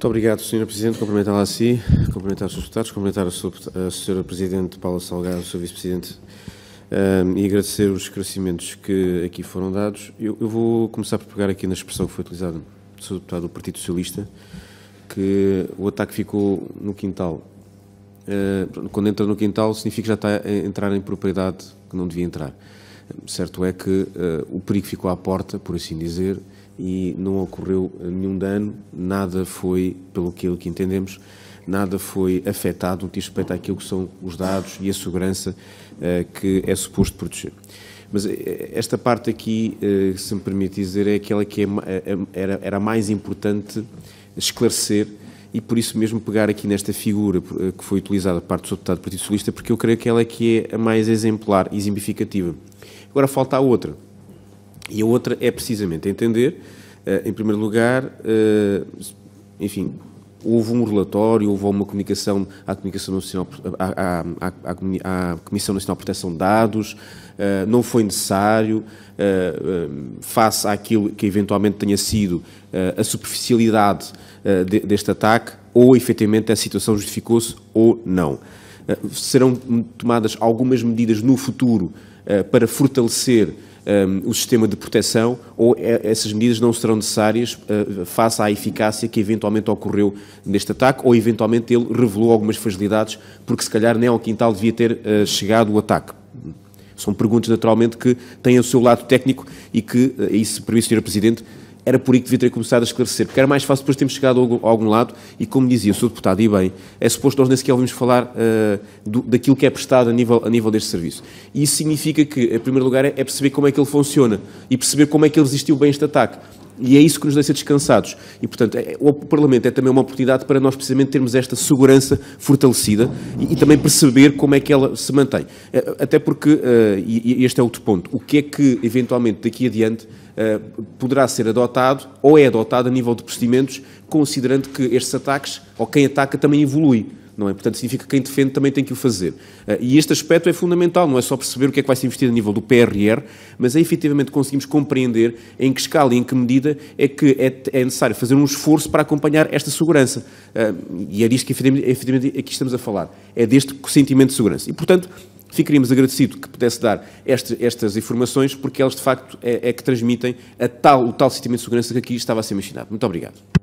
Muito obrigado, Sr. Presidente. Cumprimentá-la a si, cumprimentar os deputados, cumprimentar a Sra. Presidente Paula Salgado, Sr. Vice-Presidente, ehm, e agradecer os esclarecimentos que aqui foram dados. Eu, vou começar por pegar aqui na expressão que foi utilizada, Sr. Deputado do Partido Socialista, que o ataque ficou no quintal. Eh, quando entra no quintal, significa que já está a entrar em propriedade que não devia entrar. Certo é que eh, o perigo ficou à porta, por assim dizer, e não ocorreu eh, nenhum dano, nada foi, pelo que entendemos, nada foi afetado no que diz respeito àquilo que são os dados e a segurança uh, que é suposto proteger. Mas eh, esta parte aqui, uh, se me permite dizer, é aquela que é, era, era mais importante esclarecer e por isso mesmo pegar aqui nesta figura que foi utilizada por parte do deputado do Partido Socialista, porque eu creio que ela é que é a mais exemplar e exemplificativa. Agora falta a outra e a outra é precisamente entender, eh, em primeiro lugar, eh, enfim, houve um relatório, houve uma comunicação à, comunicação Nacional, à, à, à, à Comissão Nacional de Proteção de Dados, eh, não foi necessário, face àquilo que eventualmente tenha sido a superficialidade deste ataque, ou efetivamente a situação justificou-se ou não. serão tomadas algumas medidas no futuro para fortalecer um, ehm, o sistema de proteção ou é, essas medidas não serão necessárias uh, face à eficácia que eventualmente ocorreu neste ataque ou eventualmente ele revelou algumas fragilidades porque se calhar nem ao quintal devia ter uh, chegado o ataque. São perguntas naturalmente que têm o seu lado técnico e que, isso eh, para permite, Sr. Presidente, era por aí que devia ter começado a esclarecer, porque era mais fácil depois termos chegado a algum, a algum lado e, como dizia o Sr. Deputado, e bem, é suposto nós nem sequer ouvimos falar uh, do, daquilo que é prestado a nível, a nível deste serviço. E isso significa que, em primeiro lugar, é, é perceber como é que ele funciona e perceber como é que ele resistiu bem este ataque e é isso que nos deixa descansados. E, portanto, é, o Parlamento é também uma oportunidade para nós, precisamente, termos esta segurança fortalecida e, e também perceber como é que ela se mantém. É, até porque, uh, e, e este é outro ponto, o que é que, eventualmente, daqui adiante, uh, poderá ser adotado ou é adotado a nível de procedimentos, considerando que estes ataques, ou quem ataca, também evolui. Não é? Portanto, significa que quem defende também tem que o fazer. Ah, e este aspecto é fundamental, não é só perceber o que é que vai se investir a nível do PRR, mas é efetivamente conseguimos compreender em que escala e em que medida é que é, é necessário fazer um esforço para acompanhar esta segurança. Ah, e é disto que efetivamente aqui estamos a falar. É deste sentimento de segurança. E, portanto, ficaríamos agradecidos que pudesse dar este, estas informações, porque elas de facto é, é que transmitem tal, o tal sentimento de segurança que aqui estava a ser mencionado. Muito obrigado.